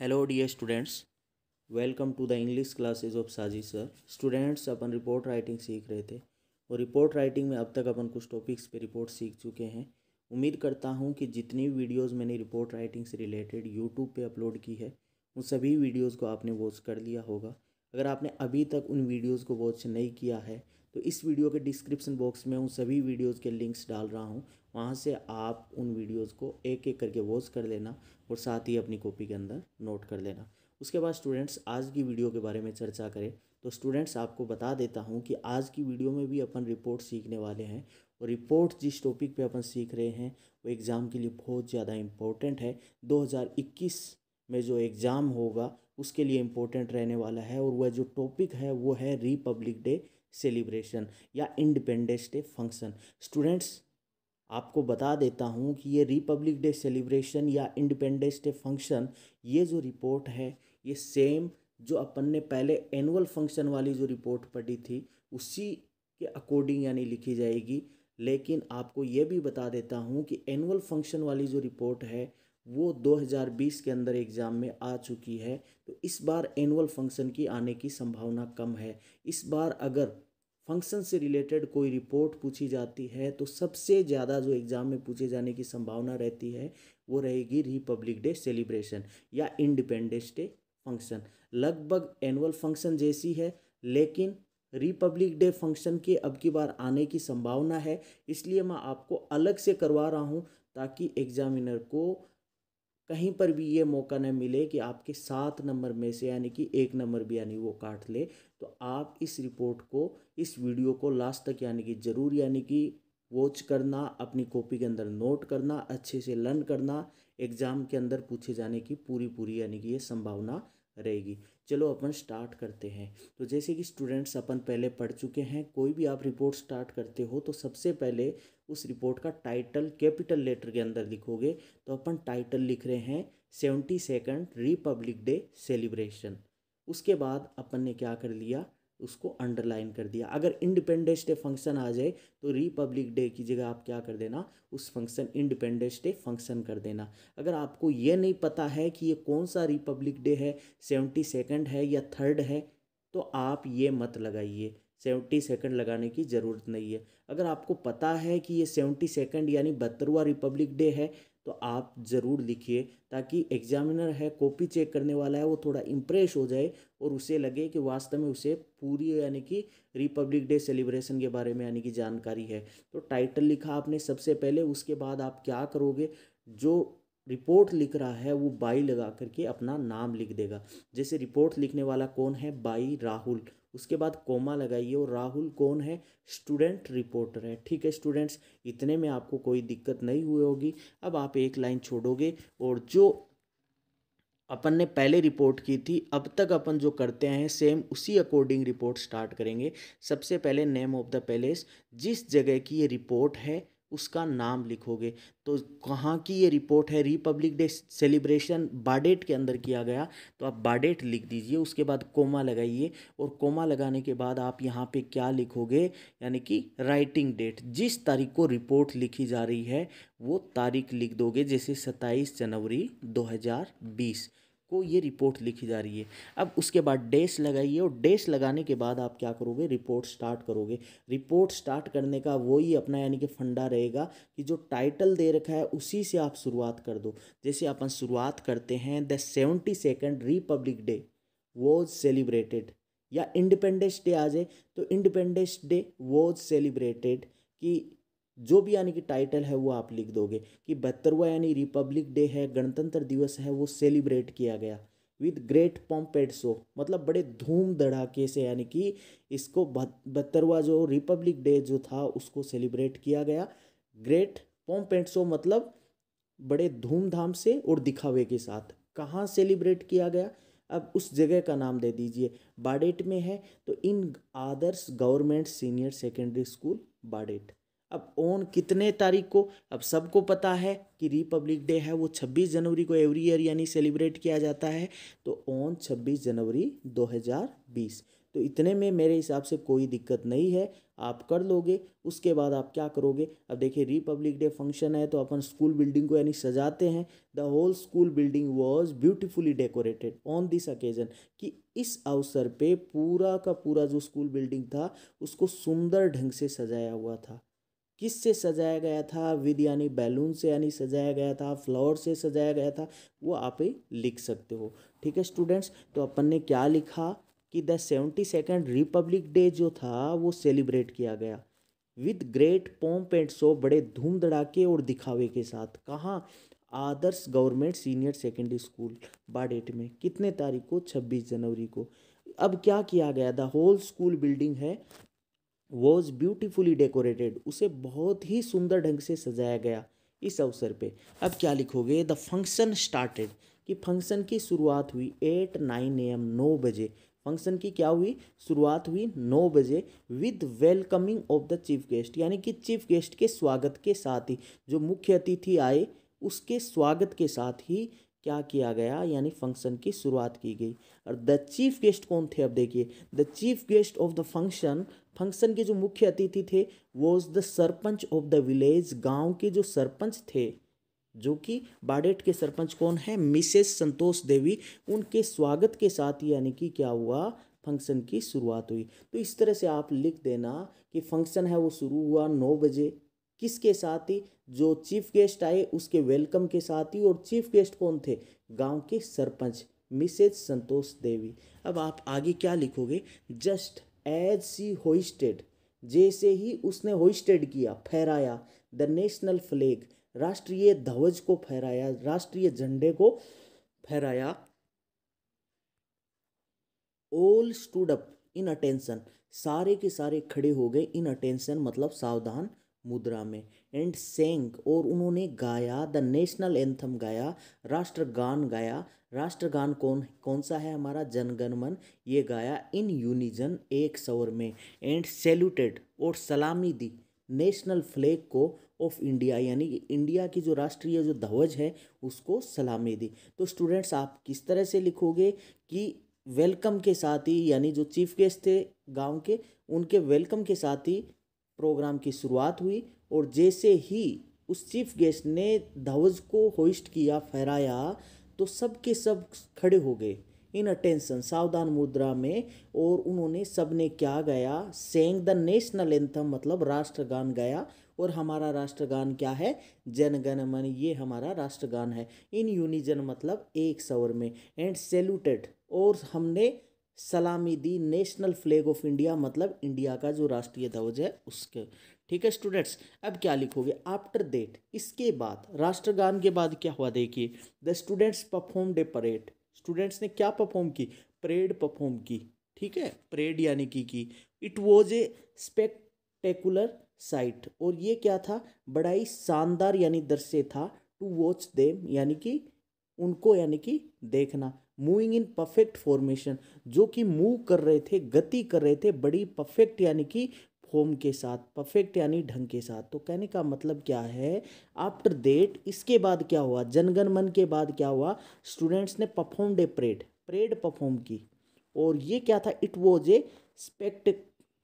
hello dear students welcome to the English classes of Saji sir students अपन report writing सीख रहे थे और रिपोर्ट राइटिंग में अब तक अपन कुछ टॉपिक्स पे रिपोर्ट सीख चुके हैं उम्मीद करता हूँ कि जितनी वीडियोस मैंने रिपोर्ट राइटिंग से रिलेटेड यूट्यूब पे अपलोड की है उन सभी वीडियोज़ को आपने वॉच कर लिया होगा अगर आपने अभी तक उन वीडियोज़ को वॉच नहीं किया है तो इस वीडियो के डिस्क्रिप्शन बॉक्स में उन सभी वीडियोज़ के लिंक्स डाल रहा हूँ वहाँ से आप उन वीडियोज़ को एक एक करके वॉच कर लेना और साथ ही अपनी कॉपी के अंदर नोट कर लेना उसके बाद स्टूडेंट्स आज की वीडियो के बारे में चर्चा करें तो स्टूडेंट्स आपको बता देता हूँ कि आज की वीडियो में भी अपन रिपोर्ट सीखने वाले हैं और रिपोर्ट जिस टॉपिक पे अपन सीख रहे हैं वो एग्ज़ाम के लिए बहुत ज़्यादा इम्पोर्टेंट है 2021 में जो एग्ज़ाम होगा उसके लिए इम्पोर्टेंट रहने वाला है और वह जो टॉपिक है वो है रिपब्लिक डे सेलिब्रेशन या इंडिपेंडेंस डे फंक्शन स्टूडेंट्स आपको बता देता हूँ कि ये रिपब्लिक डे सेलिब्रेशन या इंडिपेंडेंस डे फंक्शन ये जो रिपोर्ट है ये सेम जो अपन ने पहले एनुअल फंक्शन वाली जो रिपोर्ट पढ़ी थी उसी के अकॉर्डिंग यानी लिखी जाएगी लेकिन आपको ये भी बता देता हूँ कि एनुअल फंक्शन वाली जो रिपोर्ट है वो 2020 के अंदर एग्ज़ाम में आ चुकी है तो इस बार एनुअल फंक्शन की आने की संभावना कम है इस बार अगर फंक्शन से रिलेटेड कोई रिपोर्ट पूछी जाती है तो सबसे ज़्यादा जो एग्ज़ाम में पूछे जाने की संभावना रहती है वो रहेगी रिपब्लिक डे सेलिब्रेशन या इंडिपेंडेंस डे फंक्शन लगभग एनुअल फंक्शन जैसी है लेकिन रिपब्लिक डे फंक्शन के अब की बार आने की संभावना है इसलिए मैं आपको अलग से करवा रहा हूँ ताकि एग्जामिनर को कहीं पर भी ये मौका न मिले कि आपके सात नंबर में से यानी कि एक नंबर भी यानी वो काट ले तो आप इस रिपोर्ट को इस वीडियो को लास्ट तक यानी कि ज़रूर यानी कि वॉच करना अपनी कॉपी के अंदर नोट करना अच्छे से लर्न करना एग्ज़ाम के अंदर पूछे जाने की पूरी पूरी यानी कि ये संभावना रहेगी चलो अपन स्टार्ट करते हैं तो जैसे कि स्टूडेंट्स अपन पहले पढ़ चुके हैं कोई भी आप रिपोर्ट स्टार्ट करते हो तो सबसे पहले उस रिपोर्ट का टाइटल कैपिटल लेटर के अंदर लिखोगे तो अपन टाइटल लिख रहे हैं seventy second republic day celebration उसके बाद अपन ने क्या कर लिया उसको अंडरलाइन कर दिया अगर इंडिपेंडेंस डे फंक्शन आ जाए तो रिपब्लिक डे की जगह आप क्या कर देना उस फंक्शन इंडिपेंडेंस डे फंक्शन कर देना अगर आपको ये नहीं पता है कि ये कौन सा रिपब्लिक डे है सेवेंटी सेकेंड है या थर्ड है तो आप ये मत लगाइए सेवेंटी सेकेंड लगाने की ज़रूरत नहीं है अगर आपको पता है कि ये सेवेंटी सेकेंड यानी बहत्तरवा रिपब्लिक डे है तो आप ज़रूर लिखिए ताकि एग्जामिनर है कॉपी चेक करने वाला है वो थोड़ा इम्प्रेस हो जाए और उसे लगे कि वास्तव में उसे पूरी यानी कि रिपब्लिक डे सेलिब्रेशन के बारे में यानी कि जानकारी है तो टाइटल लिखा आपने सबसे पहले उसके बाद आप क्या करोगे जो रिपोर्ट लिख रहा है वो बाई लगा करके अपना नाम लिख देगा जैसे रिपोर्ट लिखने वाला कौन है बाई राहुल उसके बाद कोमा लगाइए और राहुल कौन है स्टूडेंट रिपोर्टर है ठीक है स्टूडेंट्स इतने में आपको कोई दिक्कत नहीं हुई होगी अब आप एक लाइन छोड़ोगे और जो अपन ने पहले रिपोर्ट की थी अब तक अपन जो करते हैं सेम उसी अकॉर्डिंग रिपोर्ट स्टार्ट करेंगे सबसे पहले नेम ऑफ द पैलेस जिस जगह की ये रिपोर्ट है उसका नाम लिखोगे तो कहाँ की ये रिपोर्ट है रिपब्लिक डे सेलिब्रेशन बाडेट के अंदर किया गया तो आप बाडेट लिख दीजिए उसके बाद कोमा लगाइए और कोमा लगाने के बाद आप यहाँ पे क्या लिखोगे यानी कि राइटिंग डेट जिस तारीख को रिपोर्ट लिखी जा रही है वो तारीख लिख दोगे जैसे सत्ताईस जनवरी दो को ये रिपोर्ट लिखी जा रही है अब उसके बाद डेस लगाइए और डेस लगाने के बाद आप क्या करोगे रिपोर्ट स्टार्ट करोगे रिपोर्ट स्टार्ट करने का वही अपना यानी कि फंडा रहेगा कि जो टाइटल दे रखा है उसी से आप शुरुआत कर दो जैसे अपन शुरुआत करते हैं the seventy second republic day was celebrated या इंडिपेंडेंस डे आ जाए तो इंडिपेंडेंस डे वॉज सेलिब्रेटेड कि जो भी यानी कि टाइटल है वो आप लिख दोगे कि बहत्तरवा यानी रिपब्लिक डे है गणतंत्र दिवस है वो सेलिब्रेट किया गया with great pomp and show मतलब बड़े धूम धड़ाके से यानी कि इसको बहत्तरवा जो रिपब्लिक डे जो था उसको सेलिब्रेट किया गया ग्रेट पम्प एड शो मतलब बड़े धूमधाम से और दिखावे के साथ कहाँ सेलिब्रेट किया गया अब उस जगह का नाम दे दीजिए बाडेट में है तो in Adarsh government senior secondary school Badet अब ओन कितने तारीख को अब सबको पता है कि रिपब्लिक डे है वो 26 जनवरी को एवरी ईयर यानी सेलिब्रेट किया जाता है तो ओन 26 जनवरी 2020 तो इतने में मेरे हिसाब से कोई दिक्कत नहीं है आप कर लोगे उसके बाद आप क्या करोगे अब देखिए रिपब्लिक डे फंक्शन है तो अपन स्कूल बिल्डिंग को यानी सजाते हैं the whole school building was beautifully decorated on this occasion कि इस अवसर पे पूरा का पूरा जो स्कूल बिल्डिंग था उसको सुंदर ढंग से सजाया हुआ था किस से सजाया गया था विद यानी बैलून से यानी सजाया गया था फ्लावर से सजाया गया था वो आप ही लिख सकते हो ठीक है स्टूडेंट्स तो अपन ने क्या लिखा कि the seventy second republic day जो था वो सेलिब्रेट किया गया with great pomp and show बड़े धूम धड़ाके और दिखावे के साथ कहाँ Adarsh government senior secondary school Badet में कितने तारीख को छब्बीस जनवरी को अब क्या किया गया द होल स्कूल बिल्डिंग है वॉज ब्यूटीफुली डेकोरेटेड उसे बहुत ही सुंदर ढंग से सजाया गया इस अवसर पे अब क्या लिखोगे द फंक्शन स्टार्टेड कि फंक्शन की शुरुआत हुई एट नाइन ए एम नौ बजे फंक्शन की क्या हुई शुरुआत हुई नौ बजे with welcoming of the chief guest यानी कि चीफ गेस्ट के स्वागत के साथ ही जो मुख्य अतिथि आए उसके स्वागत के साथ ही क्या किया गया यानी फंक्शन की शुरुआत की गई और द चीफ गेस्ट कौन थे अब देखिए the chief guest of the function function के जो मुख्य अतिथि थे वो the sarpanch of the village गांव के जो सरपंच थे जो कि बाडेट के सरपंच कौन है मिसेस संतोष देवी उनके स्वागत के साथ यानी कि क्या हुआ फंक्शन की शुरुआत हुई तो इस तरह से आप लिख देना कि फंक्शन है वो शुरू हुआ नौ बजे किसके साथ ही जो चीफ गेस्ट आए उसके वेलकम के साथ ही और चीफ गेस्ट कौन थे गांव के सरपंच मिसेज संतोष देवी अब आप आगे क्या लिखोगे जस्ट एज सी होइस्टेड जैसे ही उसने होइस्टेड किया फहराया द नेशनल फ्लैग राष्ट्रीय ध्वज को फहराया राष्ट्रीय झंडे को फहराया ऑल स्टूडअप इन अटेंशन सारे के सारे खड़े हो गए इन अटेंशन मतलब सावधान मुद्रा में एंड सेंग और उन्होंने गाया द नेशनल एंथम गाया राष्ट्रगान गाया राष्ट्रगान कौन कौन सा है हमारा जनगणमन ये गाया इन यूनिजन एक सवर में एंड सेल्यूटेड और सलामी दी नेशनल फ्लैग को ऑफ इंडिया यानी इंडिया की जो राष्ट्रीय जो ध्वज है उसको सलामी दी तो स्टूडेंट्स आप किस तरह से लिखोगे कि वेलकम के साथ ही यानी जो चीफ गेस्ट थे गांव के उनके वेलकम के साथ ही प्रोग्राम की शुरुआत हुई और जैसे ही उस चीफ गेस्ट ने धवज को होइस्ट किया फहराया तो सब के सब खड़े हो गए इन अटेंशन सावधान मुद्रा में और उन्होंने सब ने क्या गया सेंग द नेशनल एंथम मतलब राष्ट्रगान गया और हमारा राष्ट्रगान क्या है जनगण मन ये हमारा राष्ट्रगान है इन यूनिजन मतलब एक सवर में एंड सेल्यूटेड और हमने सलामी दी नेशनल फ्लैग ऑफ इंडिया मतलब इंडिया का जो राष्ट्रीय ध्वज है उसके ठीक है स्टूडेंट्स अब क्या लिखोगे आफ्टर डेट इसके बाद राष्ट्रगान के बाद क्या हुआ देखिए the students perform day parade students ने क्या परफॉर्म की परेड परफॉर्म की ठीक है परेड यानी कि की it was a spectacular sight और ये क्या था बड़ा ही शानदार यानी दृश्य था टू वॉच देम यानी कि उनको यानी कि देखना मूविंग इन परफेक्ट फॉर्मेशन जो कि मूव कर रहे थे गति कर रहे थे बड़ी परफेक्ट यानी कि फॉर्म के साथ परफेक्ट यानी ढंग के साथ तो कहने का मतलब क्या है आफ्टर देट इसके बाद क्या हुआ जनगण मन के बाद क्या हुआ स्टूडेंट्स ने perform day parade parade perform की और ये क्या था it was a spect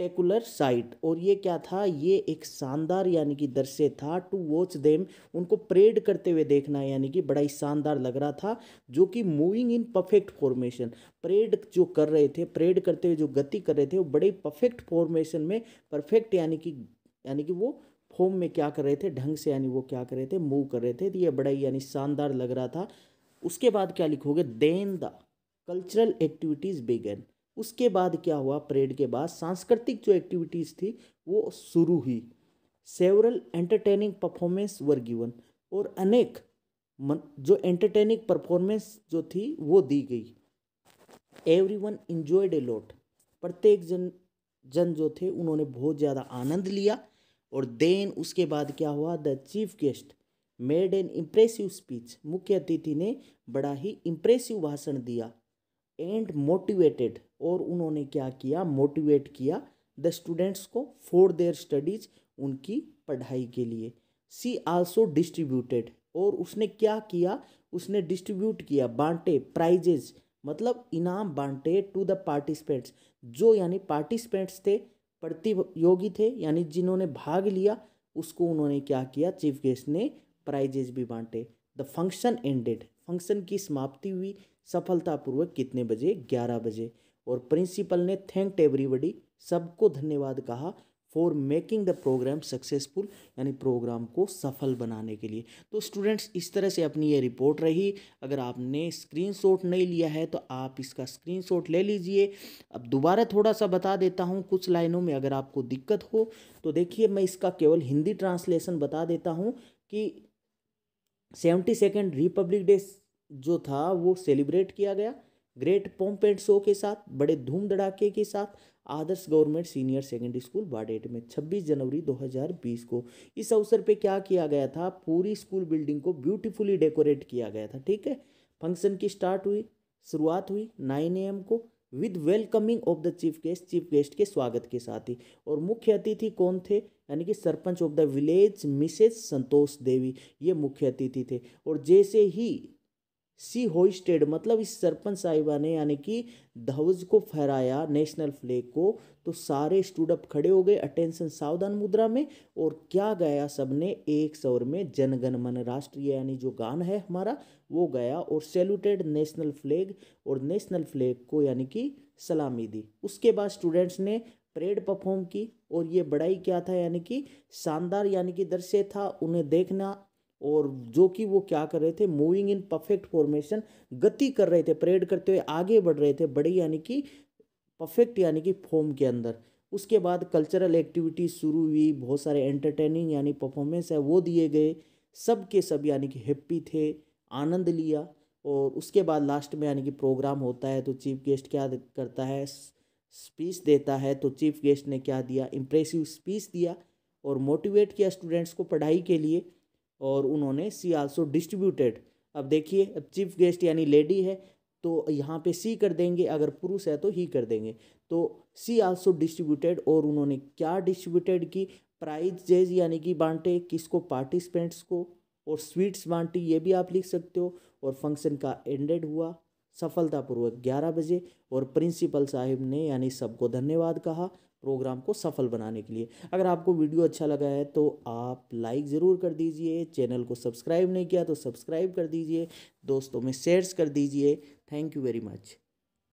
spectacular sight और ये क्या था ये एक शानदार यानी कि दृश्य था टू वॉच देम उनको परेड करते हुए देखना यानी कि बड़ा ही शानदार लग रहा था जो कि moving in perfect formation parade जो कर रहे थे परेड करते हुए जो गति कर रहे थे वो बड़े परफेक्ट फॉर्मेशन में परफेक्ट यानी कि यानी कि वो फॉर्म में क्या कर रहे थे ढंग से यानी वो क्या कर रहे थे मूव कर रहे थे तो ये बड़ा ही यानी शानदार लग रहा था उसके बाद क्या लिखोगे then the cultural activities began उसके बाद क्या हुआ परेड के बाद सांस्कृतिक जो एक्टिविटीज़ थी वो शुरू हुई several entertaining performance were given और अनेक मन, जो एंटरटेनिंग परफॉर्मेंस जो थी वो दी गई everyone enjoyed a lot प्रत्येक जन जन जो थे उन्होंने बहुत ज़्यादा आनंद लिया और देन उसके बाद क्या हुआ the chief guest made an impressive speech मुख्य अतिथि ने बड़ा ही इम्प्रेसिव भाषण दिया एंड मोटिवेटेड और उन्होंने क्या किया मोटिवेट किया द स्टूडेंट्स को फॉर देयर स्टडीज उनकी पढ़ाई के लिए सी आल्सो डिस्ट्रीब्यूटेड और उसने क्या किया उसने डिस्ट्रीब्यूट किया बांटे प्राइजेज मतलब इनाम बांटे टू द पार्टिसिपेंट्स जो यानी पार्टिसिपेंट्स थे प्रतियोगी थे यानी जिन्होंने भाग लिया उसको उन्होंने क्या किया चीफ गेस्ट ने प्राइजेज भी बांटे द फंक्शन एंडेड फंक्शन की समाप्ति हुई सफलतापूर्वक कितने बजे ग्यारह बजे और प्रिंसिपल ने थैंक्ड एवरीबडी सबको धन्यवाद कहा for making the programme successful यानी प्रोग्राम को सफल बनाने के लिए तो स्टूडेंट्स इस तरह से अपनी ये रिपोर्ट रही अगर आपने स्क्रीनशॉट नहीं लिया है तो आप इसका स्क्रीनशॉट ले लीजिए अब दोबारा थोड़ा सा बता देता हूँ कुछ लाइनों में अगर आपको दिक्कत हो तो देखिए मैं इसका केवल हिंदी ट्रांसलेशन बता देता हूँ कि सेवेंटी सेकेंड रिपब्लिक डे जो था वो सेलिब्रेट किया गया ग्रेट पोम्प एंड शो के साथ बड़े धूम धड़ाके के साथ Adarsh government senior secondary school Badet में 26 जनवरी 2020 को इस अवसर पे क्या किया गया था पूरी स्कूल बिल्डिंग को ब्यूटीफुली डेकोरेट किया गया था ठीक है फंक्शन की स्टार्ट हुई शुरुआत हुई नाइन एम को with welcoming of the chief guest chief guest के स्वागत के साथ ही और मुख्य अतिथि कौन थे यानी कि sarpanch of the village Mrs Santosh Devi ये मुख्य अतिथि थे और जैसे ही सी होइस्टेड मतलब इस सरपंच साहिबा ने यानी कि ध्वज को फहराया नेशनल फ्लैग को तो सारे स्टूडअप खड़े हो गए अटेंशन सावधान मुद्रा में और क्या गया सबने एक सौर में जनगण मन राष्ट्रीय यानी जो गान है हमारा वो गया और सेल्यूटेड नेशनल फ्लैग और नेशनल फ्लैग को यानी कि सलामी दी उसके बाद स्टूडेंट्स ने परेड परफॉर्म की और ये बड़ा ही क्या था यानी कि शानदार यानी कि दृश्य था उन्हें देखना और जो कि वो क्या कर रहे थे मूविंग इन परफेक्ट फॉर्मेशन गति कर रहे थे परेड करते हुए आगे बढ़ रहे थे बड़े यानी कि परफेक्ट यानी कि फॉर्म के अंदर उसके बाद कल्चरल एक्टिविटीज़ शुरू हुई बहुत सारे एंटरटेनिंग यानी परफॉर्मेंस है वो दिए गए सब के सब यानी कि हैप्पी थे आनंद लिया और उसके बाद लास्ट में यानी कि प्रोग्राम होता है तो चीफ गेस्ट क्या करता है स्पीच देता है तो चीफ गेस्ट ने क्या दिया इम्प्रेसिव स्पीच दिया और मोटिवेट किया स्टूडेंट्स को पढ़ाई के लिए और उन्होंने सी आल्सो डिस्ट्रीब्यूटेड अब देखिए अब चीफ गेस्ट यानी लेडी है तो यहाँ पे सी कर देंगे अगर पुरुष है तो ही कर देंगे तो सी आल्सो डिस्ट्रीब्यूटेड और उन्होंने क्या डिस्ट्रीब्यूटेड की प्राइज जेज यानी कि बांटे किसको पार्टिसिपेंट्स को और स्वीट्स बांटी ये भी आप लिख सकते हो और फंक्शन का एंडेड हुआ सफलतापूर्वक ग्यारह बजे और प्रिंसिपल साहिब ने यानी सबको धन्यवाद कहा प्रोग्राम को सफल बनाने के लिए अगर आपको वीडियो अच्छा लगा है तो आप लाइक ज़रूर कर दीजिए चैनल को सब्सक्राइब नहीं किया तो सब्सक्राइब कर दीजिए दोस्तों में शेयर्स कर दीजिए थैंक यू वेरी मच